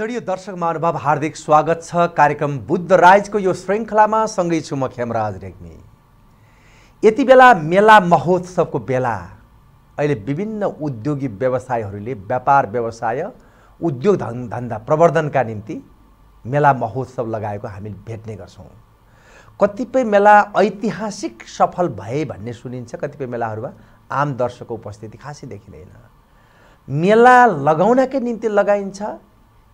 आदरणीय दर्शक महानुभाव हार्दिक स्वागत छ कार्यक्रम बुद्ध राइजको यो श्रृङ्खलामा सँगै छु म खेमराज रेग्मी यति बेला मेला महोत्सवको बेला अहिले विभिन्न उद्योगी व्यवसायहरूले व्यापार व्यवसाय उद्योग धन् धन्दा प्रवर्धनका निम्ति मेला महोत्सव लगाएको हामी भेट्ने गर्छौँ कतिपय मेला ऐतिहासिक सफल भए भन्ने सुनिन्छ कतिपय मेलाहरूमा आम दर्शकको उपस्थिति खासै देखिँदैन मेला लगाउनकै निम्ति लगाइन्छ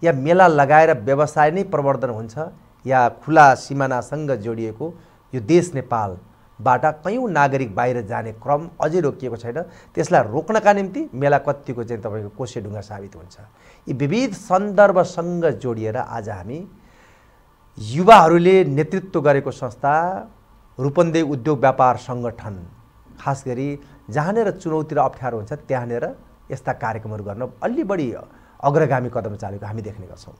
या मेला लगाएर व्यवसाय नै प्रवर्धन हुन्छ या खुला सिमानासँग जोडिएको यो देश नेपालबाट कयौँ नागरिक बाहिर जाने क्रम अझै रोकिएको छैन त्यसलाई रोक्नका निम्ति मेला कत्तिको चाहिँ तपाईँको कोसे ढुङ्गा साबित हुन्छ यी विविध सन्दर्भसँग जोडिएर आज हामी युवाहरूले नेतृत्व गरेको संस्था रूपन्दे उद्योग व्यापार सङ्गठन खास गरी जहाँनिर चुनौती र अप्ठ्यारो हुन्छ त्यहाँनिर यस्ता कार्यक्रमहरू गर्न अलि बढी अग्रगामी कदम चालेको हामी देख्ने गर्छौँ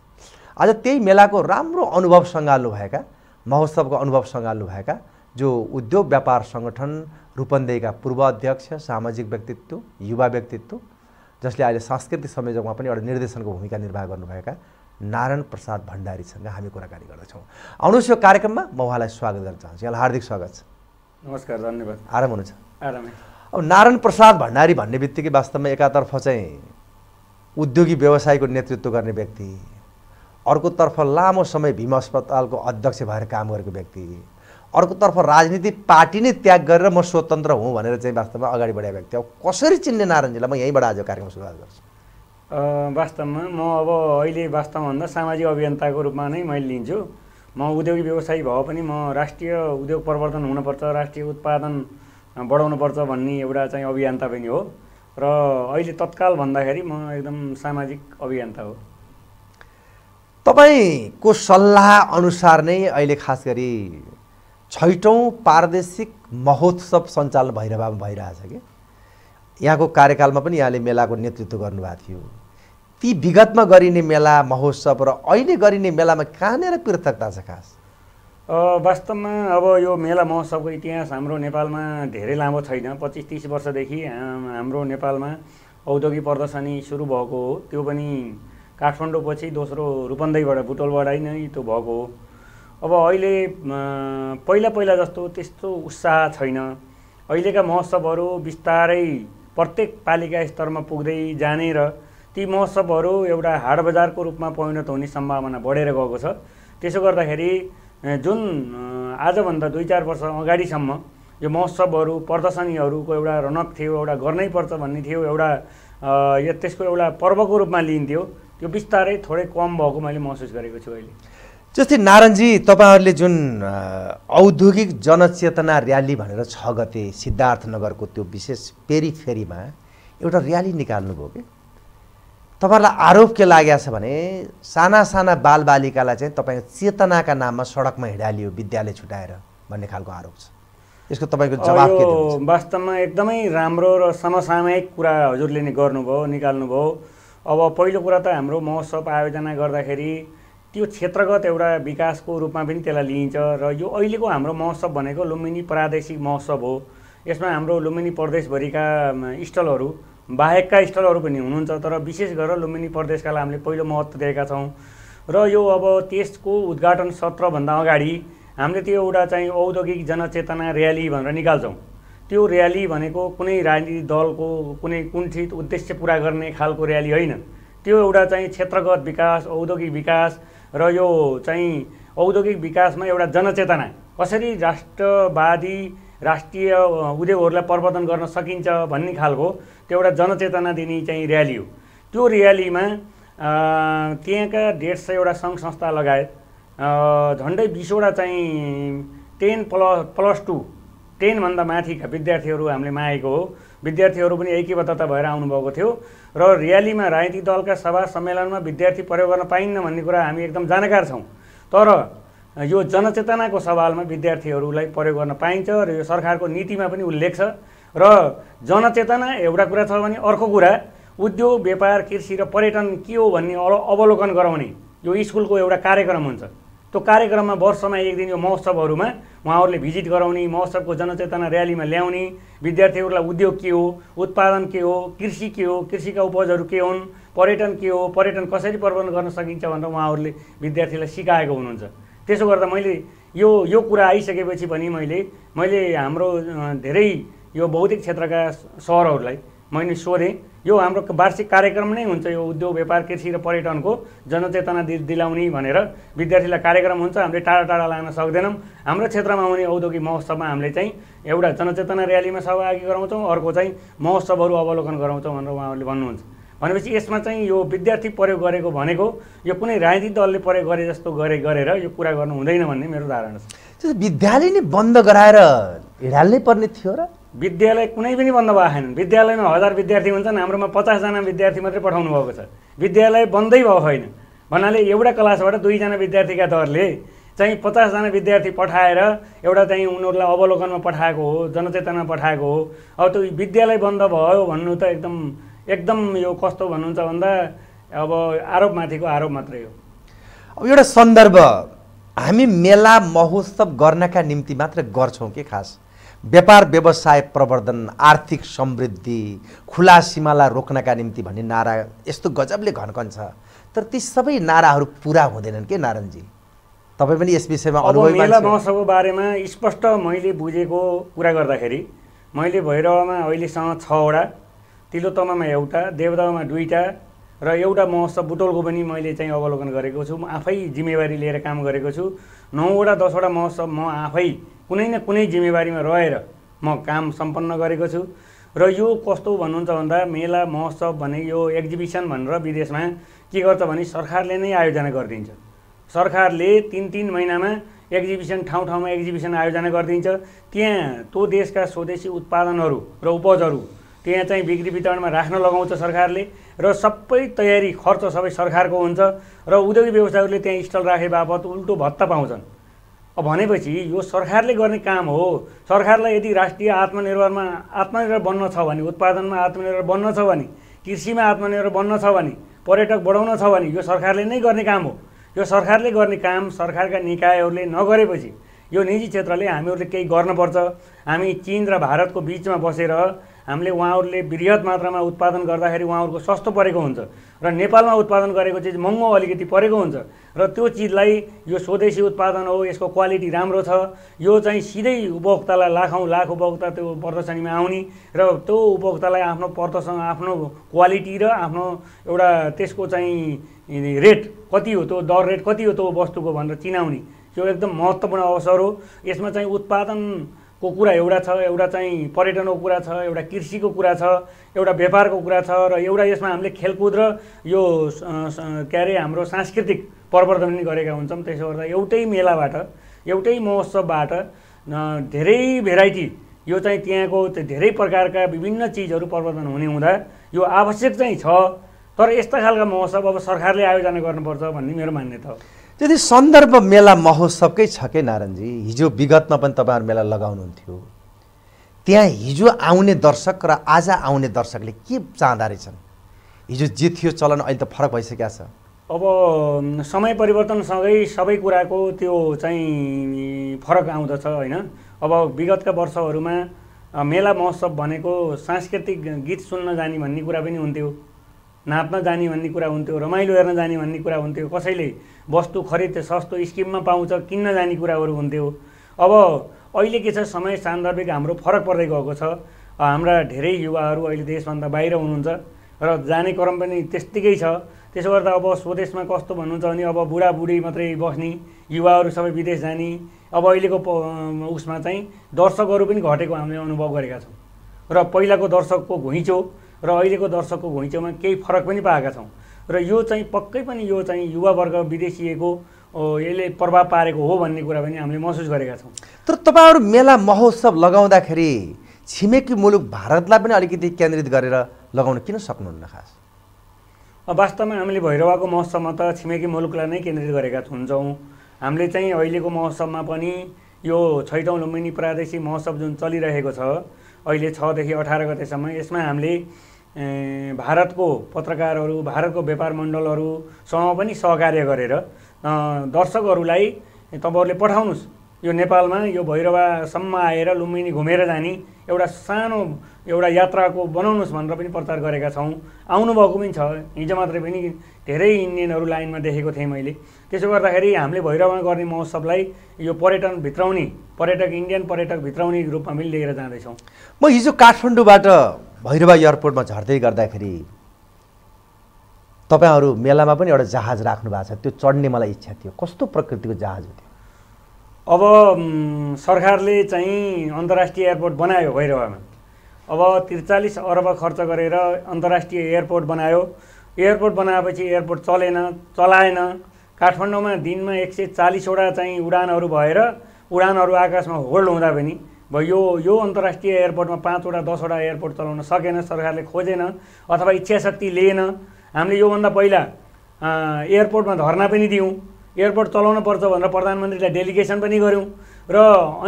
आज त्यही मेलाको राम्रो अनुभव सँगाल्नुभएका महोत्सवको अनुभव सँगाल्नुभएका जो उद्योग व्यापार सङ्गठन रूपन्देहीका पूर्व अध्यक्ष सामाजिक व्यक्तित्व युवा व्यक्तित्व जसले अहिले सांस्कृतिक संयोजकमा पनि एउटा निर्देशनको भूमिका निर्वाह गर्नुभएका नारायण प्रसाद भण्डारीसँग हामी कुराकानी गर्दछौँ आउनुहोस् यो कार्यक्रममा म उहाँलाई स्वागत गर्न चाहन्छु यहाँलाई हार्दिक स्वागत छ नमस्कार धन्यवाद आराम हुनुहुन्छ आराम अब नारायण प्रसाद भण्डारी भन्ने बित्तिकै वास्तवमा एकातर्फ चाहिँ उद्योगी व्यवसायको नेतृत्व गर्ने व्यक्ति अर्कोतर्फ लामो समय भीम अस्पतालको अध्यक्ष भएर काम गरेको व्यक्ति अर्कोतर्फ राजनीति पार्टी नै त्याग गरेर म स्वतन्त्र हुँ भनेर चाहिँ वास्तवमा अगाडि बढाएको व्यक्ति अब कसरी चिन्ने नारायणजीलाई म यहीँबाट आज कार्यक्रम सुरुवात गर्छु वास्तवमा म अब अहिले वास्तवमा भन्दा सामाजिक अभियन्ताको रूपमा नै मैले लिन्छु म उद्योगी व्यवसायी भए पनि म राष्ट्रिय उद्योग प्रवर्धन हुनुपर्छ राष्ट्रिय उत्पादन बढाउनुपर्छ भन्ने एउटा चाहिँ अभियन्ता पनि हो र अहिले तत्काल भन्दाखेरि म एकदम सामाजिक अभियन्ता हो तपाईँको सल्लाह अनुसार नै अहिले खास गरी छैटौँ पारदेशिक महोत्सव सञ्चालन भइरह भइरहेछ कि यहाँको कार्यकालमा पनि यहाँले मेलाको नेतृत्व गर्नुभएको थियो ती विगतमा गरिने मेला महोत्सव र अहिले गरिने मेलामा कहाँनिर पृथकता छ खास वास्तवमा अब यो मेला महोत्सवको इतिहास हाम्रो नेपालमा धेरै लामो छैन पच्चिस तिस वर्षदेखि हाम्रो नेपालमा औद्योगिक प्रदर्शनी सुरु भएको हो त्यो पनि काठमाडौँपछि दोस्रो रूपन्दैबाट बुटोलबाटै नै त्यो भएको हो अब अहिले पहिला पहिला जस्तो त्यस्तो उत्साह छैन अहिलेका महोत्सवहरू बिस्तारै प्रत्येक पालिका स्तरमा पुग्दै जाने र ती महोत्सवहरू एउटा हाट बजारको रूपमा परिणत हुने सम्भावना बढेर गएको छ त्यसो गर्दाखेरि जुन आजभन्दा दुई चार वर्ष अगाडिसम्म यो महोत्सवहरू प्रदर्शनीहरूको एउटा रनक थियो एउटा गर्नै पर्छ भन्ने थियो एउटा यो त्यसको एउटा पर्वको रूपमा लिइन्थ्यो त्यो बिस्तारै थोरै कम भएको मैले महसुस गरेको छु अहिले जस्तै नारायणजी तपाईँहरूले जुन औद्योगिक जनचेतना र्याली भनेर छ गते सिद्धार्थनगरको त्यो विशेष पेरिफेरीमा एउटा र्याली निकाल्नुभयो कि तपाईँहरूलाई आरोप के लागेको छ भने साना साना बालबालिकालाई चाहिँ तपाईँको चेतनाका नाममा सडकमा हिँडालियो विद्यालय छुट्याएर भन्ने खालको आरोप छ यसको तपाईँको जवाब के वास्तवमा एकदमै राम्रो र समसामयिक कुरा हजुरले नै गर्नुभयो निकाल्नुभयो अब पहिलो कुरा त हाम्रो महोत्सव आयोजना गर्दाखेरि त्यो क्षेत्रगत एउटा विकासको रूपमा पनि त्यसलाई लिइन्छ र यो अहिलेको हाम्रो महोत्सव भनेको लुम्बिनी प्रादेशिक महोत्सव हो यसमा हाम्रो लुम्बिनी प्रदेशभरिका स्टलहरू बाहेकका स्थलहरू पनि हुनुहुन्छ तर विशेष गरेर लुम्बिनी प्रदेशकालाई हामीले पहिलो महत्त्व दिएका छौँ र यो अब त्यसको उद्घाटन सत्रभन्दा अगाडि हामीले त्यो एउटा चाहिँ औद्योगिक जनचेतना र्याली भनेर निकाल्छौँ त्यो र्याली भनेको कुनै राजनीतिक दलको कुनै कुण्ठित उद्देश्य पुरा गर्ने खालको र्याली होइन त्यो एउटा चाहिँ क्षेत्रगत विकास औद्योगिक विकास र यो चाहिँ औद्योगिक विकासमा एउटा जनचेतना कसरी राष्ट्रवादी राष्ट्रिय उद्योगहरूलाई प्रवर्धन गर्न सकिन्छ भन्ने खालको त्यो एउटा जनचेतना दिने चाहिँ र्याली हो त्यो र्यालीमा त्यहाँका डेढ सयवटा सङ्घ संस्था लगायत झन्डै बिसवटा चाहिँ टेन प्लस प्लस टू टेनभन्दा माथिका विद्यार्थीहरू हामीले मागेको हो विद्यार्थीहरू पनि एकीबद्धता भएर आउनुभएको थियो र र्यालीमा राजनीतिक दलका सभा सम्मेलनमा विद्यार्थी प्रयोग गर्न पाइन्न भन्ने कुरा हामी एकदम जानकार छौँ तर यो जनचेतनाको सवालमा विद्यार्थीहरूलाई प्रयोग गर्न पाइन्छ र यो सरकारको नीतिमा पनि उल्लेख छ र जनचेतना एउटा कुरा छ भने अर्को कुरा उद्योग व्यापार कृषि र पर्यटन के हो भन्ने अवलोकन गराउने यो स्कुलको एउटा कार्यक्रम हुन्छ त्यो कार्यक्रममा वर्षमा एक दिन यो महोत्सवहरूमा उहाँहरूले भिजिट गराउने महोत्सवको जनचेतना र्यालीमा ल्याउने विद्यार्थीहरूलाई उद्योग के हो उत्पादन के हो कृषि के हो कृषिका उपजहरू के हुन् पर्यटन के हो पर्यटन कसरी प्रबन्ध गर्न सकिन्छ भनेर उहाँहरूले विद्यार्थीलाई सिकाएको हुनुहुन्छ त्यसो गर्दा मैले यो यो कुरा आइसकेपछि पनि मैले मैले हाम्रो धेरै यो बौद्धिक क्षेत्रका सहरहरूलाई मैले सोधेँ यो हाम्रो वार्षिक कार्यक्रम नै हुन्छ यो उद्योग व्यापार कृषि र पर्यटनको जनचेतना दिलाउने भनेर विद्यार्थीलाई कार्यक्रम हुन्छ हामीले टाढा टाढा लान सक्दैनौँ हाम्रो क्षेत्रमा आउने औद्योगिक महोत्सवमा हामीले चाहिँ एउटा जनचेतना र्यालीमा सहभागी गराउँछौँ अर्को चाहिँ महोत्सवहरू अवलोकन गराउँछौँ भनेर उहाँहरूले भन्नुहुन्छ भनेपछि यसमा चाहिँ यो विद्यार्थी प्रयोग गरेको भनेको यो कुनै राजनीतिक दलले प्रयोग गरे जस्तो गरे गरेर यो कुरा गर्नु हुँदैन भन्ने मेरो धारणा छ विद्यालय नै बन्द गराएर हिँडाल्नै पर्ने थियो र विद्यालय कुनै पनि बन्द भएको छैन विद्यालयमा हजार विद्यार्थी हुन्छन् हाम्रोमा पचासजना विद्यार्थी मात्रै पठाउनु भएको छ विद्यालय बन्दै भएको होइन भन्नाले एउटा क्लासबाट दुईजना विद्यार्थीका दरले चाहिँ पचासजना विद्यार्थी पठाएर एउटा चाहिँ उनीहरूलाई अवलोकनमा पठाएको हो जनचेतनामा पठाएको हो अब त्यो विद्यालय बन्द भयो भन्नु त एकदम एकदम यो कस्तो भन्नुहुन्छ भन्दा अब आरोप माथिको आरोप मात्रै हो अब एउटा सन्दर्भ हामी मेला महोत्सव गर्नका निम्ति मात्र गर्छौँ के खास व्यापार व्यवसाय प्रवर्धन आर्थिक समृद्धि खुला सीमालाई रोक्नका निम्ति भन्ने नारा यस्तो गजबले घनकन्छ तर ती सबै नाराहरू पुरा हुँदैनन् के नारायणजी तपाईँ पनि यस विषयमा अनुभव मेला महोत्सवको बारेमा स्पष्ट मैले बुझेको कुरा गर्दाखेरि मैले भैरवमा अहिलेसम्म छवटा तिलोत्तमामा एउटा देवदामा दुईवटा र एउटा महोत्सव बुटोलको पनि मैले चाहिँ अवलोकन गरेको छु म आफै जिम्मेवारी लिएर काम गरेको छु नौवटा दसवटा महोत्सव म आफै कुनै न कुनै जिम्मेवारीमा रहेर म काम सम्पन्न गरेको छु र यो कस्तो भन्नुहुन्छ भन्दा मेला महोत्सव भने यो एक्जिबिसन भनेर विदेशमा के गर्छ भने सरकारले नै आयोजना गरिदिन्छ सरकारले तिन तिन महिनामा एक्जिबिसन ठाउँ ठाउँमा एक्जिबिसन आयोजना गरिदिन्छ त्यहाँ त्यो देशका स्वदेशी उत्पादनहरू र उपजहरू त्यहाँ चाहिँ बिक्री वितरणमा राख्न लगाउँछ सरकारले र सबै तयारी खर्च सबै सरकारको हुन्छ र उद्योग व्यवसायहरूले त्यहाँ स्टल राखे बापत उल्टो भत्ता पाउँछन् अब भनेपछि यो सरकारले गर्ने काम हो सरकारलाई यदि राष्ट्रिय आत्मनिर्भरमा आत्मनिर्भर बन्न छ भने उत्पादनमा आत्मनिर्भर बन्न छ भने कृषिमा आत्मनिर्भर बन्न छ भने पर्यटक बढाउन छ भने यो सरकारले नै गर्ने काम हो यो सरकारले गर्ने काम सरकारका निकायहरूले नगरेपछि यो निजी क्षेत्रले हामीहरूले केही गर्नुपर्छ हामी चिन र भारतको बिचमा बसेर हामीले उहाँहरूले वृहत मात्रामा उत्पादन गर्दाखेरि उहाँहरूको सस्तो परेको हुन्छ र नेपालमा उत्पादन गरेको चिज महँगो अलिकति परेको हुन्छ र त्यो चिजलाई यो स्वदेशी उत्पादन हो यसको क्वालिटी राम्रो छ यो चाहिँ सिधै उपभोक्तालाई लाखौँ लाख उपभोक्ता त्यो प्रदर्शनीमा आउने र त्यो उपभोक्तालाई आफ्नो प्रदर्शन आफ्नो क्वालिटी र आफ्नो एउटा त्यसको चाहिँ रेट कति हो त्यो दर रेट कति हो त्यो वस्तुको भनेर चिनाउने यो एकदम महत्त्वपूर्ण अवसर हो यसमा चाहिँ उत्पादन को कुरा एउटा छ एउटा चाहिँ पर्यटनको कुरा छ एउटा कृषिको कुरा छ एउटा व्यापारको कुरा छ र एउटा यसमा हामीले खेलकुद र यो के अरे हाम्रो सांस्कृतिक प्रवर्धन पनि गरेका हुन्छौँ त्यसो गर्दा एउटै मेलाबाट एउटै महोत्सवबाट धेरै भेराइटी यो चाहिँ त्यहाँको धेरै प्रकारका विभिन्न चिजहरू प्रवर्धन हुने हुँदा यो आवश्यक चाहिँ छ तर यस्ता खालका महोत्सव अब सरकारले आयोजना गर्नुपर्छ भन्ने मेरो मान्यता हो त्यति सन्दर्भ मेला महोत्सवकै छ कि नारायणजी हिजो विगतमा पनि तपाईँहरू मेला लगाउनुहुन्थ्यो त्यहाँ हिजो आउने दर्शक र आज आउने दर्शकले के चाहँदा रहेछन् हिजो जे थियो चलन अहिले त फरक भइसकेको छ अब समय परिवर्तन सँगै सबै कुराको त्यो चाहिँ फरक आउँदछ होइन अब विगतका वर्षहरूमा मेला महोत्सव भनेको सांस्कृतिक गीत सुन्न जाने भन्ने कुरा पनि हुन्थ्यो नाप्न जाने भन्ने कुरा हुन्थ्यो रमाइलो हेर्न जाने भन्ने कुरा हुन्थ्यो कसैले वस्तु खरिद सस्तो स्किममा पाउँछ किन्न जाने कुराहरू हुन्थ्यो अब अहिले के छ समय सान्दर्भिक हाम्रो फरक पर्दै गएको छ हाम्रा धेरै युवाहरू अहिले देशभन्दा बाहिर हुनुहुन्छ र जाने क्रम पनि त्यत्तिकै छ त्यसो गर्दा अब स्वदेशमा कस्तो भन्नुहुन्छ भने अब बुढाबुढी मात्रै बस्ने युवाहरू सबै विदेश जाने अब अहिलेको उसमा चाहिँ दर्शकहरू पनि घटेको हामीले अनुभव गरेका छौँ र पहिलाको दर्शकको घुइँचो र अहिलेको दर्शकको घुइँचोमा केही फरक पनि पाएका छौँ र यो चाहिँ पक्कै पनि यो चाहिँ युवावर्ग विदेशिएको यसले प्रभाव पारेको हो भन्ने कुरा पनि हामीले महसुस गरेका छौँ तर तपाईँहरू मेला महोत्सव लगाउँदाखेरि छिमेकी मुलुक भारतलाई पनि अलिकति केन्द्रित गरेर लगाउन किन सक्नुहुन्न खास वास्तवमा हामीले भैरवाको महोत्सवमा त छिमेकी मुलुकलाई नै केन्द्रित गरेका हुन्छौँ हामीले चाहिँ अहिलेको महोत्सवमा पनि यो छैटौँ लुम्बिनी प्रादेशिक महोत्सव जुन चलिरहेको छ अहिले छदेखि अठार गतेसम्म यसमा हामीले भारतको पत्रकारहरू भारतको व्यापार मण्डलहरूसँग पनि सहकार्य गरेर दर्शकहरूलाई तपाईँहरूले पठाउनुहोस् यो नेपालमा यो भैरवासम्म आएर लुम्बिनी घुमेर जाने एउटा सानो एउटा यात्राको बनाउनुहोस् भनेर पनि प्रचार गरेका छौँ आउनुभएको पनि छ हिजो मात्रै पनि धेरै इन्डियनहरू लाइनमा देखेको थिएँ मैले त्यसो गर्दाखेरि हामीले भैरवमा गर्ने महोत्सवलाई यो पर्यटन भित्राउने पर्यटक इन्डियन पर्यटक भित्राउने रूपमा पनि लिएर जाँदैछौँ म हिजो काठमाडौँबाट भैरवा एयरपोर्टमा झर्दै गर्दाखेरि तपाईँहरू मेलामा पनि एउटा जहाज राख्नु भएको छ त्यो चढ्ने मलाई इच्छा थियो कस्तो प्रकृतिको जहाज हो त्यो अब सरकारले चाहिँ अन्तर्राष्ट्रिय एयरपोर्ट बनायो भैरवामा अब त्रिचालिस अर्ब खर्च गरेर अन्तर्राष्ट्रिय एयरपोर्ट बनायो एयरपोर्ट बनाएपछि एयरपोर्ट चलेन चलाएन काठमाडौँमा दिनमा एक सय चालिसवटा चाहिँ उडानहरू भएर उडानहरू आकाशमा होल्ड हुँदा पनि भयो यो अन्तर्राष्ट्रिय एयरपोर्टमा पाँचवटा दसवटा एयरपोर्ट चलाउन सकेन सरकारले खोजेन अथवा इच्छा शक्ति लिएन हामीले योभन्दा पहिला एयरपोर्टमा धर्ना पनि दियौँ एयरपोर्ट चलाउनु पर्छ भनेर प्रधानमन्त्रीलाई डेलिगेसन पनि गऱ्यौँ र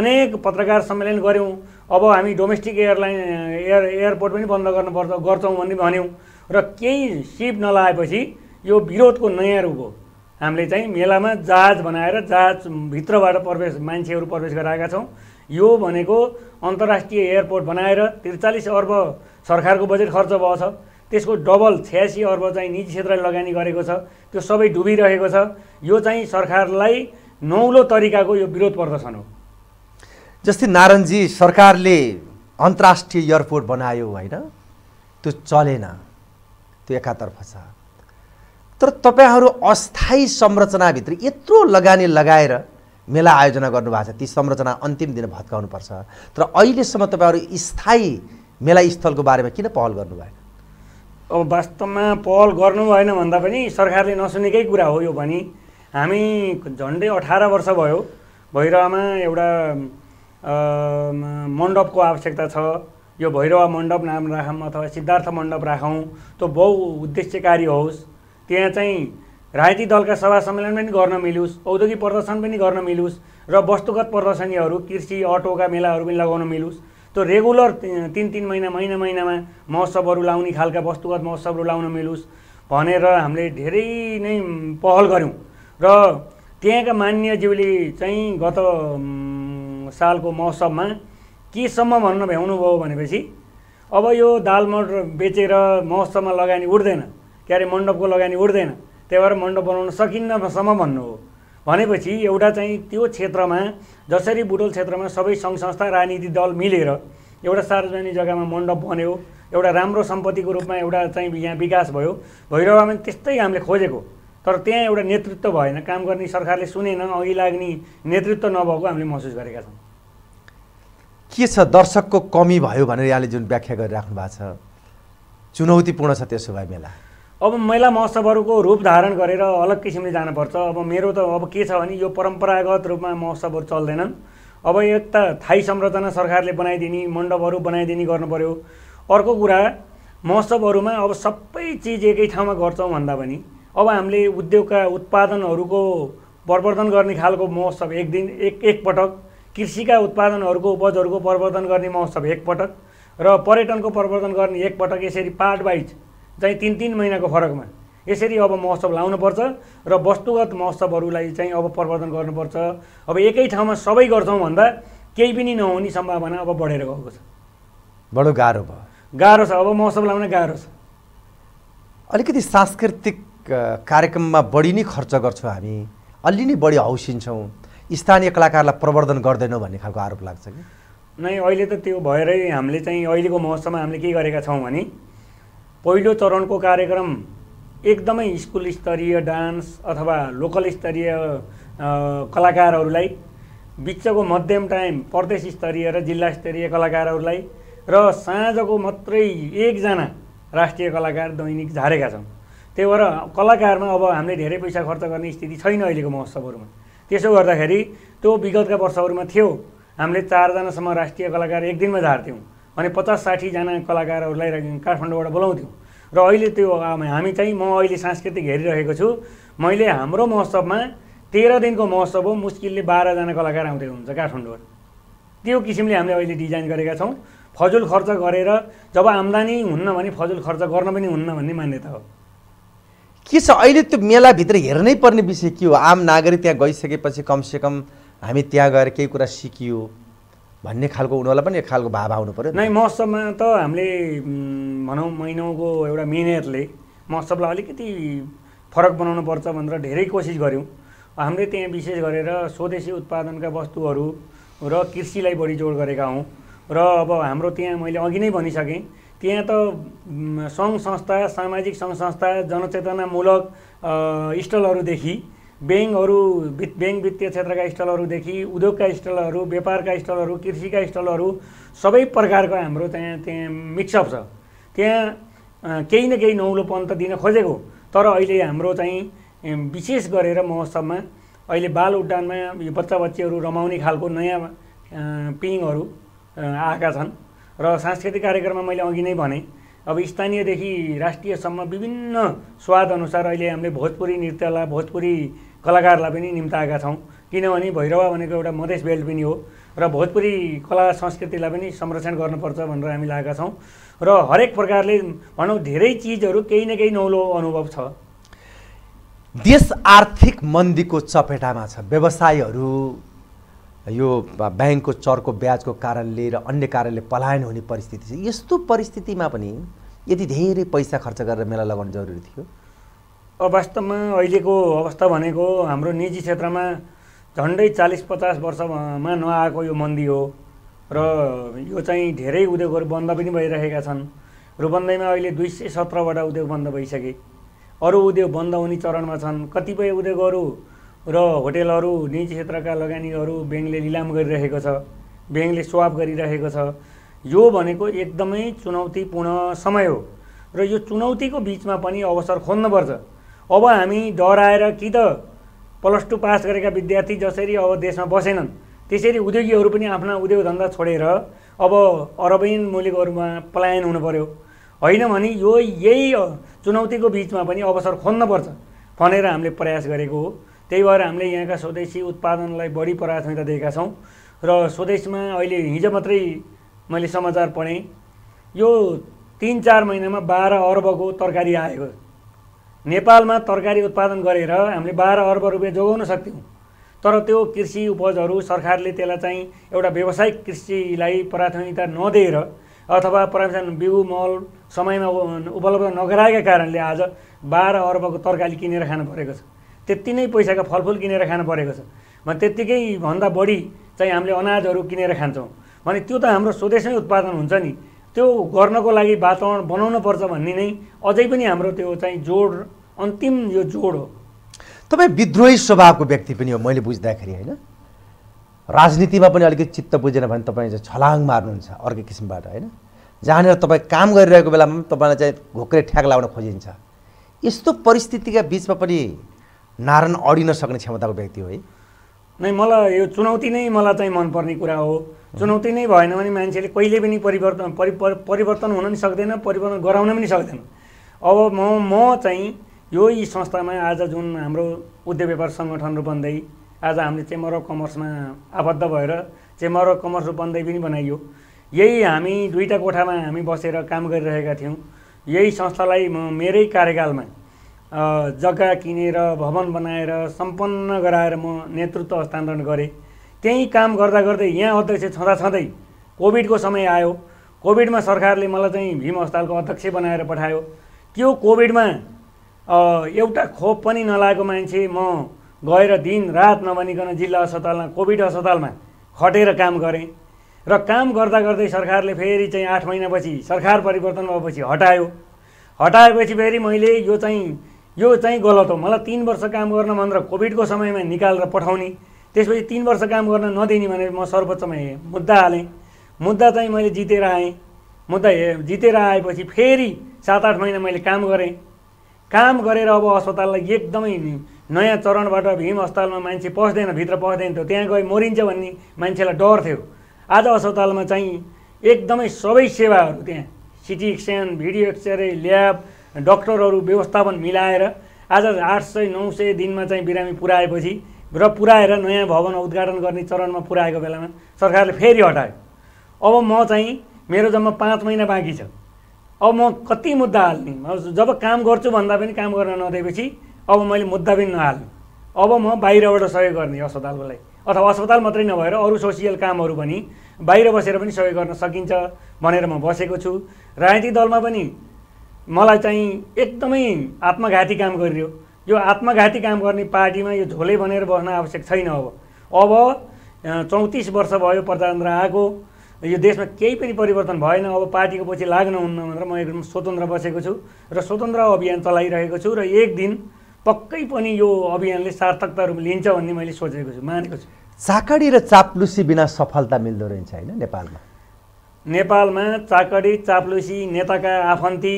अनेक पत्रकार सम्मेलन गऱ्यौँ अब हामी डोमेस्टिक एयरलाइन एयर एयरपोर्ट पनि बन्द गर्नुपर्छ गर्छौँ भन्ने भन्यौँ र केही सिप नलाएपछि यो विरोधको नयाँ रूप हो हामीले चाहिँ मेलामा जहाज बनाएर जहाजभित्रबाट प्रवेश मान्छेहरू प्रवेश गराएका छौँ यो भनेको अन्तर्राष्ट्रिय एयरपोर्ट बनाएर त्रिचालिस अर्ब सरकारको बजेट खर्च भएको छ त्यसको डबल छ्यासी अर्ब चाहिँ निजी क्षेत्रले लगानी गरेको छ त्यो सबै डुबिरहेको छ यो चाहिँ सरकारलाई नौलो तरिकाको यो विरोध प्रदर्शन हो जस्तै नारायणजी सरकारले अन्तर्राष्ट्रिय एयरपोर्ट बनायो होइन त्यो चलेन त्यो एकातर्फ छ तर तपाईँहरू अस्थायी संरचनाभित्र यत्रो लगानी लगाएर मेला आयोजना गर्नुभएको छ ती संरचना अन्तिम दिन भत्काउनुपर्छ तर अहिलेसम्म तपाईँहरू स्थायी मेला स्थलको बारेमा किन पहल गर्नुभयो अब वास्तवमा पहल गर्नु भएन भन्दा पनि सरकारले नसुनेकै कुरा हो यो भने हामी झन्डै अठार वर्ष भयो भैरवामा एउटा मण्डपको आवश्यकता छ यो भैरवा मण्डप नाम राखौँ अथवा सिद्धार्थ मण्डप राखौँ त्यो बहु बहुउद्देश्यकारी होस् त्यहाँ चाहिँ राजनीतिक दलका सभा सम्मेलन पनि गर्न मिलोस् औद्योगिक प्रदर्शन पनि गर्न मिलोस् र वस्तुगत प्रदर्शनीहरू कृषि अटोका मेलाहरू पनि लगाउन मिलोस् त्यो रेगुलर तिन तिन महिना महिना महिनामा महोत्सवहरू लाउने खालका वस्तुगत महोत्सवहरू लाउन मिलोस् भनेर हामीले धेरै नै पहल गऱ्यौँ र त्यहाँका मान्यज्यूले चाहिँ गत सालको महोत्सवमा केसम्म भन्न भ्याउनुभयो भनेपछि अब यो दालमट बेचेर महोत्सवमा लगानी उठ्दैन क्यारे मण्डपको लगानी उठ्दैन त्यही भएर मण्डप बनाउन सकिन्नसम्म भन्नु हो भनेपछि एउटा चाहिँ त्यो क्षेत्रमा जसरी बुटोल क्षेत्रमा सबै सङ्घ संस्था राजनीति दल मिलेर एउटा सार्वजनिक जग्गामा मण्डप बन्यो एउटा राम्रो सम्पत्तिको रूपमा एउटा चाहिँ यहाँ विकास भयो भइरहेमा पनि त्यस्तै हामीले खोजेको तर त्यहाँ एउटा नेतृत्व भएन काम गर्ने सरकारले सुनेन अघि लाग्ने नेतृत्व नभएको हामीले महसुस गरेका छौँ के छ दर्शकको कमी भयो भनेर यहाँले जुन व्याख्या गरिराख्नु भएको छ चुनौतीपूर्ण छ त्यसो भए मेला अब महिला महोत्सवहरूको रूप धारण गरेर अलग किसिमले जानुपर्छ अब मेरो त अब के छ भने यो परम्परागत रूपमा महोत्सवहरू चल्दैनन् अब एक त थाई संरचना सरकारले बनाइदिने मण्डपहरू बनाइदिने पऱ्यो अर्को कुरा महोत्सवहरूमा अब सबै चिज एकै ठाउँमा गर्छौँ भन्दा पनि अब हामीले उद्योगका उत्पादनहरूको प्रवर्धन गर्ने खालको महोत्सव एक दिन एक एकपटक कृषिका उत्पादनहरूको उपजहरूको प्रवर्धन गर्ने महोत्सव एकपटक र पर्यटनको प्रवर्धन गर्ने एकपटक यसरी पार्ट वाइज चाहिँ तिन तिन महिनाको फरकमा यसरी अब महोत्सव लाउनुपर्छ र वस्तुगत महोत्सवहरूलाई चाहिँ अब प्रवर्धन गर्नुपर्छ अब एकै ठाउँमा सबै गर्छौँ भन्दा केही पनि नहुने सम्भावना अब बढेर गएको छ बडो गाह्रो भयो गाह्रो छ अब महोत्सव लाउन गाह्रो छ अलिकति सांस्कृतिक कार्यक्रममा बढी नै खर्च गर्छौँ हामी अलि नै बढी हौसिन्छौँ स्थानीय कलाकारलाई प्रवर्धन गर्दैनौँ भन्ने खालको आरोप लाग्छ कि नै अहिले त त्यो भएरै हामीले चाहिँ अहिलेको महोत्सवमा हामीले के गरेका छौँ भने पहिलो चरणको कार्यक्रम एकदमै स्कुल स्तरीय डान्स अथवा लोकल स्तरीय कलाकारहरूलाई बिचको मध्यम टाइम प्रदेश स्तरीय र जिल्ला स्तरीय कलाकारहरूलाई र साँझको मात्रै एकजना राष्ट्रिय कलाकार दैनिक झारेका छौँ त्यही भएर कलाकारमा अब हामीले धेरै पैसा खर्च गर्ने स्थिति छैन अहिलेको महोत्सवहरूमा त्यसो गर्दाखेरि त्यो विगतका वर्षहरूमा थियो हामीले चारजनासम्म राष्ट्रिय कलाकार एक दिनमा झार्थ्यौँ भने पचास साठीजना कलाकारहरूलाई काठमाडौँबाट बोलाउँथ्यौँ र अहिले त्यो हामी चाहिँ म अहिले सांस्कृतिक हेरिरहेको छु मैले हाम्रो महोत्सवमा तेह्र दिनको महोत्सव हो मुस्किलले बाह्रजना कलाकार आउँदै हुनुहुन्छ काठमाडौँबाट त्यो किसिमले हामीले अहिले डिजाइन गरेका छौँ फजुल खर्च गरेर जब आम्दानी हुन्न भने फजुल खर्च गर्न पनि हुन्न भन्ने मान्यता हो के छ अहिले त्यो मेलाभित्र हेर्नै पर्ने विषय के हो आम नागरिक त्यहाँ गइसकेपछि कमसेकम हामी त्यहाँ गएर केही कुरा सिकियो भन्ने खालको उनीहरूलाई पनि एक खालको भाव आउनु पऱ्यो नै महोत्सवमा त हामीले भनौँ महिनाको एउटा मेनेरले महोत्सवलाई अलिकति फरक बनाउनु पर्छ भनेर धेरै कोसिस गऱ्यौँ हामीले त्यहाँ विशेष गरेर स्वदेशी उत्पादनका वस्तुहरू र कृषिलाई बढी जोड गरेका हौँ र अब हाम्रो त्यहाँ मैले अघि नै भनिसकेँ त्यहाँ त सङ्घ संस्था सामाजिक सङ्घ संस्था जनचेतनामूलक स्टलहरूदेखि ब्याङ्कहरू ब्याङ्क वित्तीय क्षेत्रका स्टलहरूदेखि उद्योगका स्टलहरू व्यापारका स्टलहरू कृषिका स्टलहरू सबै प्रकारको हाम्रो त्यहाँ त्यहाँ मिक्सअप छ त्यहाँ केही न केही नौलोपन त दिन खोजेको तर अहिले हाम्रो चाहिँ विशेष गरेर महोत्सवमा अहिले बाल उड्डानमा यो बच्चा बच्चीहरू रमाउने खालको नयाँ पिङहरू आएका छन् र सांस्कृतिक कार्यक्रममा मैले अघि नै भने अब स्थानीयदेखि राष्ट्रियसम्म विभिन्न स्वादअनुसार अहिले हामीले भोजपुरी नृत्यलाई भोजपुरी कलाकारलाई पनि निम्ताएका छौँ किनभने भैरवा भनेको एउटा मधेस बेल्ट पनि हो र भोजपुरी कला संस्कृतिलाई पनि संरक्षण गर्नुपर्छ भनेर हामी लागेका छौँ र हरेक प्रकारले भनौँ धेरै चिजहरू केही न केही नौलो अनुभव छ देश आर्थिक मन्दीको चपेटामा छ व्यवसायहरू यो ब्याङ्कको चर्को ब्याजको कारणले र अन्य कारणले पलायन हुने परिस्थिति छ यस्तो परिस्थितिमा पनि यदि धेरै पैसा खर्च गरेर मेला लगाउनु जरुरी थियो अब वास्तवमा अहिलेको अवस्था भनेको हाम्रो निजी क्षेत्रमा झन्डै चालिस पचास वर्षमा नआएको यो मन्दी हो र यो चाहिँ धेरै उद्योगहरू बन्द पनि भइरहेका छन् बन्दैमा अहिले दुई सय सत्रवटा उद्योग बन्द भइसके अरू उद्योग बन्द हुने चरणमा छन् कतिपय उद्योगहरू र होटेलहरू निजी क्षेत्रका लगानीहरू ब्याङ्कले लिलाम गरिरहेको छ ब्याङ्कले स्वाप गरिरहेको छ यो भनेको एकदमै चुनौतीपूर्ण समय हो र यो चुनौतीको बिचमा पनि अवसर खोज्नुपर्छ अब हामी डराएर कि त प्लस टू पास गरेका विद्यार्थी जसरी अब देशमा बसेनन् त्यसरी उद्योगीहरू पनि आफ्ना उद्योग धन्दा छोडेर अब अरबैन मुलुकहरूमा पलायन हुनु पऱ्यो होइन भने यो यही चुनौतीको बिचमा पनि अवसर खोज्नुपर्छ भनेर हामीले प्रयास गरेको हो त्यही भएर हामीले यहाँका स्वदेशी उत्पादनलाई बढी प्राथमिकता दिएका छौँ र स्वदेशमा अहिले हिजो मात्रै मैले समाचार पढेँ यो तिन चार महिनामा बाह्र अर्बको तरकारी आएको नेपालमा तरकारी उत्पादन गरेर हामीले बाह्र अर्ब रुपियाँ जोगाउन सक्थ्यौँ तर त्यो कृषि उपजहरू सरकारले त्यसलाई चाहिँ एउटा व्यावसायिक कृषिलाई प्राथमिकता नदिएर अथवा प्राथमिक बिउ मल समयमा उपलब्ध नगराएका कारणले आज बाह्र अर्बको तरकारी किनेर खानु परेको छ त्यति नै पैसाको फलफुल किनेर खानु परेको छ भने त्यत्तिकै भन्दा बढी चाहिँ हामीले अनाजहरू किनेर खान्छौँ भने त्यो त हाम्रो स्वदेशमै उत्पादन हुन्छ नि त्यो गर्नको लागि वातावरण पर्छ भन्ने नै अझै पनि हाम्रो त्यो चाहिँ जोड अन्तिम यो जोड हो तपाईँ विद्रोही स्वभावको व्यक्ति पनि हो मैले बुझ्दाखेरि होइन राजनीतिमा पनि अलिकति चित्त बुझेन भने तपाईँ चाहिँ छलाङ मार्नुहुन्छ अर्कै किसिमबाट होइन जहाँनिर तपाईँ काम गरिरहेको बेलामा पनि तपाईँलाई चाहिँ घोक्रे ठ्याक लाउन खोजिन्छ यस्तो परिस्थितिका बिचमा पनि नारायण अडिन सक्ने क्षमताको व्यक्ति हो है नै मलाई यो चुनौती नै मलाई चाहिँ मनपर्ने कुरा हो चुनौती नै भएन भने मान्छेले कहिले पनि परिवर्तन परि परिवर्तन हुन पनि सक्दैन परिवर्तन गराउन पनि सक्दैन अब म म चाहिँ यो यी संस्थामा आज जुन हाम्रो उद्योग व्यापार सङ्गठन रूपन्दै आज हामीले चेम्बर अफ कमर्समा आबद्ध भएर चेम्बर अफ कमर्स बन्दै पनि बनाइयो यही हामी दुईवटा कोठामा हामी बसेर काम गरिरहेका थियौँ यही संस्थालाई म मेरै कार्यकालमा जग्गा किनेर भवन बनाएर सम्पन्न गराएर म नेतृत्व हस्तान्तरण गरेँ त्यही काम गर्दा गर्दै यहाँ अध्यक्ष छँदा छँदै कोभिडको समय आयो कोभिडमा सरकारले मलाई चाहिँ भीम अस्पतालको अध्यक्ष बनाएर पठायो त्यो कोभिडमा एउटा खोप पनि नलागेको मान्छे म गएर दिन रात नबनिकन जिल्ला अस्पतालमा कोभिड अस्पतालमा खटेर काम गरेँ र काम गर्दा गर्दै सरकारले फेरि चाहिँ आठ महिनापछि सरकार परिवर्तन भएपछि हटायो हटाएपछि फेरि मैले यो चाहिँ यो चाहिँ गलत हो मलाई तिन वर्ष काम गर्न भनेर कोभिडको समयमा निकालेर पठाउने त्यसपछि तिन वर्ष काम गर्न नदिने भनेर म सर्वोच्चमा मुद्दा हालेँ मुद्दा चाहिँ मैले जितेर आएँ मुद्दा जितेर आएपछि फेरि सात आठ महिना मैले काम गरेँ काम गरेर अब अस्पताललाई एकदमै नयाँ चरणबाट भीम अस्पतालमा मान्छे पस्दैन भित्र पस्दैन थियो त्यहाँ गए मरिन्छ भन्ने मान्छेलाई डर थियो आज अस्पतालमा चाहिँ एकदमै सबै सेवाहरू त्यहाँ CT scan video x-ray lab डक्टरहरू व्यवस्थापन मिलाएर आज आठ सय नौ सय दिनमा चाहिँ बिरामी पुऱ्याएपछि र पुऱ्याएर नयाँ भवन उद्घाटन गर्ने चरणमा पुऱ्याएको बेलामा सरकारले फेरि हटायो अब म चाहिँ मेरो जम्मा पाँच महिना बाँकी छ अब म कति मुद्दा हाल्ने जब काम गर्छु भन्दा पनि काम गर्न नदिएपछि अब मैले मुद्दा पनि नहाल्ने अब म बाहिरबाट सहयोग गर्ने अस्पतालको लागि अथवा अस्पताल मात्रै नभएर अरू सोसियल कामहरू पनि बाहिर बसेर पनि सहयोग गर्न सकिन्छ भनेर म बसेको छु राजनीतिक दलमा पनि मलाई चाहिँ एकदमै आत्मघाती काम गरियो यो आत्मघाती काम गर्ने पार्टीमा यो झोले भनेर बस्न आवश्यक छैन अब अब चौतिस वर्ष भयो प्रजातन्त्र आएको यो देशमा केही पनि परिवर्तन भएन अब पार्टीको पछि लाग्न हुन्न भनेर म एकदम स्वतन्त्र बसेको छु र स्वतन्त्र अभियान चलाइरहेको छु र एक दिन पक्कै पनि यो अभियानले सार्थकता रूप लिन्छ भन्ने मैले सोचेको छु मानेको छु चाकडी र चाप्लुसी बिना सफलता मिल्दो रहेछ होइन नेपालमा नेपालमा चाकडी चाप्लुसी नेताका आफन्ती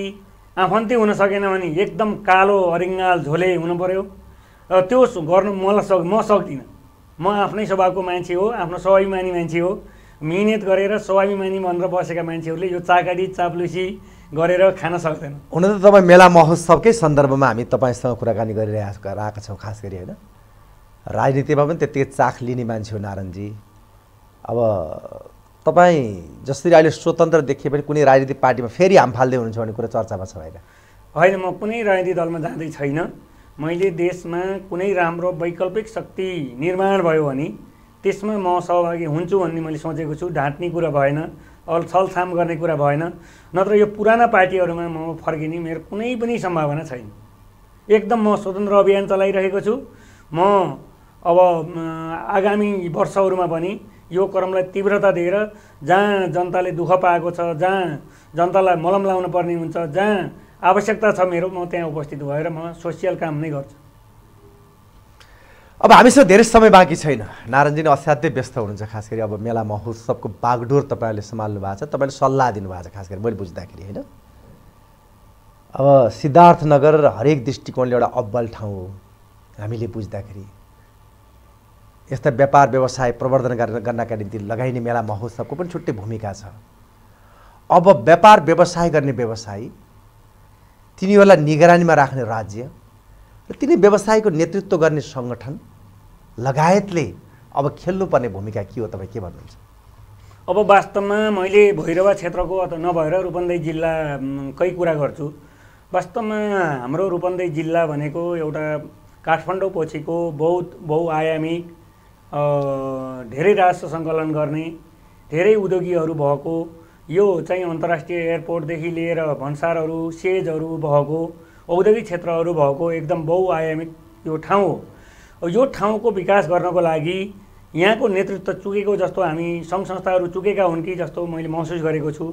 आफन्तै हुन सकेन भने एकदम कालो अरिङ्गाल झोले हुनु पऱ्यो र त्यो गर्नु मलाई सक् म सक्दिनँ म आफ्नै स्वभावको मान्छे हो आफ्नो स्वाभिमानी मान्छे हो मिहिनेत गरेर स्वाभिमानी भनेर बसेका मान्छेहरूले यो चाकाडी चाप्लुसी गरेर खान सक्दैन हुन त तपाईँ मेला महोत्सवकै सन्दर्भमा हामी तपाईँसँग कुराकानी गरिरहेका छौँ खास गरी होइन राजनीतिमा पनि त्यत्तिकै चाख लिने मान्छे हो नारायणजी अब तपाईँ जसरी अहिले स्वतन्त्र देखिए पनि कुनै राजनीतिक पार्टीमा फेरि हाम फाल्दै हुनुहुन्छ भन्ने कुरा चर्चामा छ होइन होइन म कुनै राजनीतिक दलमा जाँदै छैन मैले देशमा कुनै राम्रो वैकल्पिक शक्ति निर्माण भयो भने त्यसमा म सहभागी हुन्छु भन्ने मैले सोचेको छु ढाँट्ने कुरा भएन अल छलछाम गर्ने कुरा भएन नत्र यो पुराना पार्टीहरूमा म फर्किने मेरो कुनै पनि सम्भावना छैन एकदम म स्वतन्त्र अभियान चलाइरहेको छु म अब आगामी वर्षहरूमा पनि यो क्रमलाई तीव्रता दिएर जहाँ जनताले दुःख पाएको छ जहाँ जनतालाई मलम लाउनु पर्ने हुन्छ जहाँ आवश्यकता छ मेरो म त्यहाँ उपस्थित भएर म सोसियल काम नै गर्छु अब हामीसँग धेरै समय बाँकी छैन नारायणजी नै असाध्यै व्यस्त हुनुहुन्छ खास गरी अब मेला महोत्सवको बागडोर तपाईँहरूले सम्हाल्नु भएको छ तपाईँले सल्लाह दिनुभएको छ खास गरी मैले बुझ्दाखेरि होइन अब सिद्धार्थनगर हरेक दृष्टिकोणले एउटा अब्बल ठाउँ हो हामीले बुझ्दाखेरि यस्ता व्यापार व्यवसाय प्रवर्धन गर्नका निम्ति लगाइने मेला महोत्सवको पनि छुट्टै भूमिका छ अब व्यापार व्यवसाय गर्ने व्यवसायी तिनीहरूलाई निगरानीमा राख्ने राज्य र तिनी व्यवसायको नेतृत्व गर्ने सङ्गठन लगायतले अब खेल्नुपर्ने भूमिका के हो तपाईँ के भन्नुहुन्छ अब वास्तवमा मैले भैरवा क्षेत्रको अथवा नभएर रूपन्देही जिल्लाकै कुरा गर्छु वास्तवमा हाम्रो रूपन्देही जिल्ला भनेको एउटा काठमाडौँ पछिको बहुत बहुआयामी धेरै राजस्व सङ्कलन गर्ने धेरै उद्योगीहरू भएको यो चाहिँ अन्तर्राष्ट्रिय एयरपोर्टदेखि लिएर भन्सारहरू सेजहरू भएको औद्योगिक क्षेत्रहरू भएको एकदम बहुआयामिक यो ठाउँ हो यो ठाउँको विकास गर्नको लागि यहाँको नेतृत्व चुकेको जस्तो हामी सङ्घ संस्थाहरू चुकेका हुन् कि जस्तो मैले महसुस गरेको छु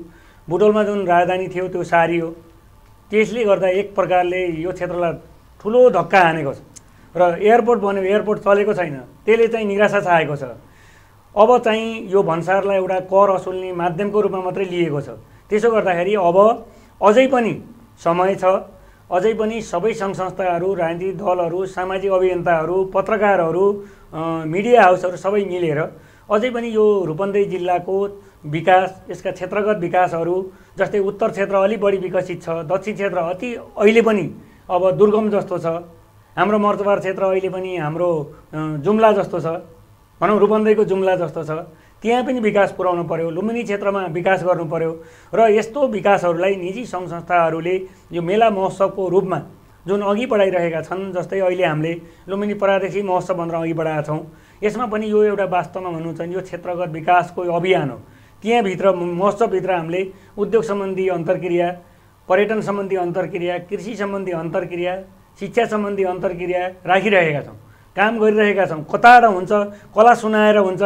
बुटोलमा जुन राजधानी थियो त्यो सारी त्यसले गर्दा एक प्रकारले यो क्षेत्रलाई ठुलो धक्का हानेको छ र एयरपोर्ट बन्यो एयरपोर्ट चलेको छैन त्यसले चाहिँ निराशा चाहेको छ अब चाहिँ यो भन्सारलाई एउटा कर असुल्ने माध्यमको रूपमा मात्रै लिएको छ त्यसो गर्दाखेरि अब अझै पनि समय छ अझै पनि सबै सङ्घ संस्थाहरू राजनीतिक दलहरू सामाजिक अभियन्ताहरू पत्रकारहरू मिडिया हाउसहरू सबै मिलेर अझै पनि यो रूपन्देही जिल्लाको विकास यसका क्षेत्रगत विकासहरू जस्तै उत्तर क्षेत्र अलि बढी विकसित छ दक्षिण क्षेत्र अति अहिले पनि अब दुर्गम जस्तो छ हाम्रो मर्तबार क्षेत्र अहिले पनि हाम्रो जुम्ला जस्तो छ भनौँ रूपन्देहीको जुम्ला जस्तो छ त्यहाँ पनि विकास पुर्याउनु पऱ्यो लुम्बिनी क्षेत्रमा विकास गर्नु पऱ्यो र यस्तो विकासहरूलाई निजी सङ्घ संस्थाहरूले यो मेला महोत्सवको रूपमा जुन अघि बढाइरहेका छन् जस्तै अहिले हामीले लुम्बिनी परादेखि महोत्सव भनेर अघि बढाएका छौँ यसमा पनि यो एउटा वास्तवमा भन्नु छ यो क्षेत्रगत विकासको अभियान हो त्यहाँभित्र महोत्सवभित्र हामीले उद्योग सम्बन्धी अन्तर्क्रिया पर्यटन सम्बन्धी अन्तर्क्रिया कृषि सम्बन्धी अन्तर्क्रिया शिक्षा सम्बन्धी अन्तर्क्रिया राखिरहेका छौँ काम गरिरहेका छौँ कताबाट हुन्छ कला सुनाएर हुन्छ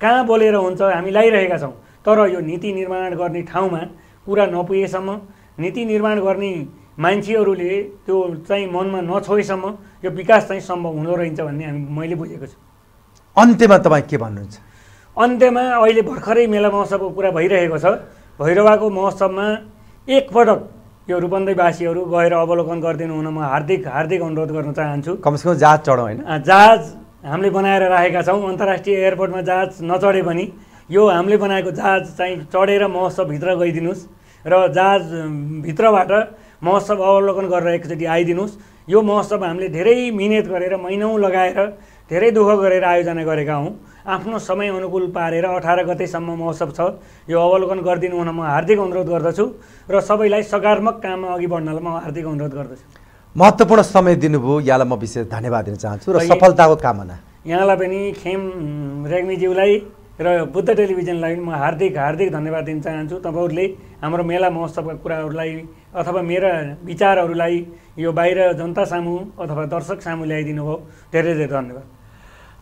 कहाँ बोलेर हुन्छ हामी लगाइरहेका छौँ तर यो नीति निर्माण गर्ने ठाउँमा कुरा नपुगेसम्म नीति निर्माण गर्ने मान्छेहरूले त्यो चाहिँ मनमा नछोएसम्म यो विकास चाहिँ सम्भव हुँदो रहेछ भन्ने हामी मैले बुझेको छु अन्त्यमा तपाईँ के भन्नुहुन्छ अन्त्यमा अहिले भर्खरै मेला महोत्सवको कुरा भइरहेको छ भैरवाको महोत्सवमा एकपटक यो रूपन्देवासीहरू गएर अवलोकन गरिदिनु हुन म हार्दिक हार्दिक अनुरोध गर्न चाहन्छु कमसेकम जहाज चढौँ होइन जहाज हामीले बनाएर राखेका छौँ अन्तर्राष्ट्रिय एयरपोर्टमा जहाज नचढे पनि यो हामीले बनाएको जहाज चाहिँ चढेर महोत्सवभित्र गइदिनुहोस् र जहाजभित्रबाट महोत्सव अवलोकन गरेर एकचोटि आइदिनुहोस् यो महोत्सव हामीले धेरै मिहिनेत गरेर महिनौ लगाएर धेरै दुःख गरेर आयोजना गरेका हौँ आफ्नो समय अनुकूल पारेर अठार गतेसम्म महोत्सव छ यो अवलोकन गरिदिनु हुन म हार्दिक अनुरोध गर्दछु र सबैलाई सकारात्मक काममा अघि बढ्नलाई म हार्दिक अनुरोध गर्दछु महत्त्वपूर्ण समय दिनुभयो यहाँलाई म विशेष धन्यवाद दिन चाहन्छु र सफलताको कामना यहाँलाई पनि खेम रेग्मीज्यूलाई र बुद्ध टेलिभिजनलाई पनि म हार्दिक हार्दिक धन्यवाद दिन चाहन्छु तपाईँहरूले हाम्रो मेला महोत्सवका कुराहरूलाई अथवा मेरा विचारहरूलाई यो बाहिर जनता सामु अथवा दर्शक सामु ल्याइदिनु भयो धेरै धेरै धन्यवाद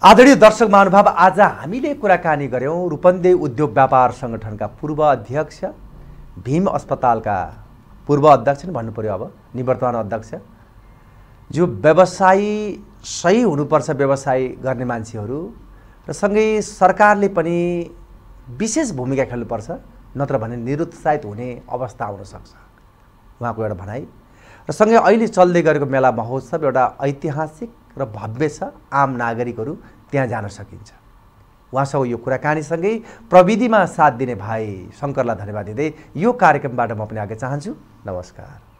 आदरणीय दर्शक महानुभाव आज हामीले कुराकानी गऱ्यौँ रूपन्दे उद्योग व्यापार सङ्गठनका पूर्व अध्यक्ष भीम अस्पतालका पूर्व अध्यक्ष नै भन्नु पऱ्यो अब निवर्तमान अध्यक्ष जो व्यवसायी सही हुनुपर्छ व्यवसाय गर्ने मान्छेहरू र सँगै सरकारले पनि विशेष भूमिका खेल्नुपर्छ नत्र भने निरुत्साहित हुने अवस्था आउनसक्छ उहाँको एउटा भनाइ र सँगै अहिले चल्दै गरेको मेला महोत्सव एउटा ऐतिहासिक र भव्य छ आम नागरिकहरू त्यहाँ जान सकिन्छ उहाँसँग यो कुराकानीसँगै प्रविधिमा साथ दिने भाइ शङ्करलाई धन्यवाद दिँदै यो कार्यक्रमबाट म पनि आगे चाहन्छु नमस्कार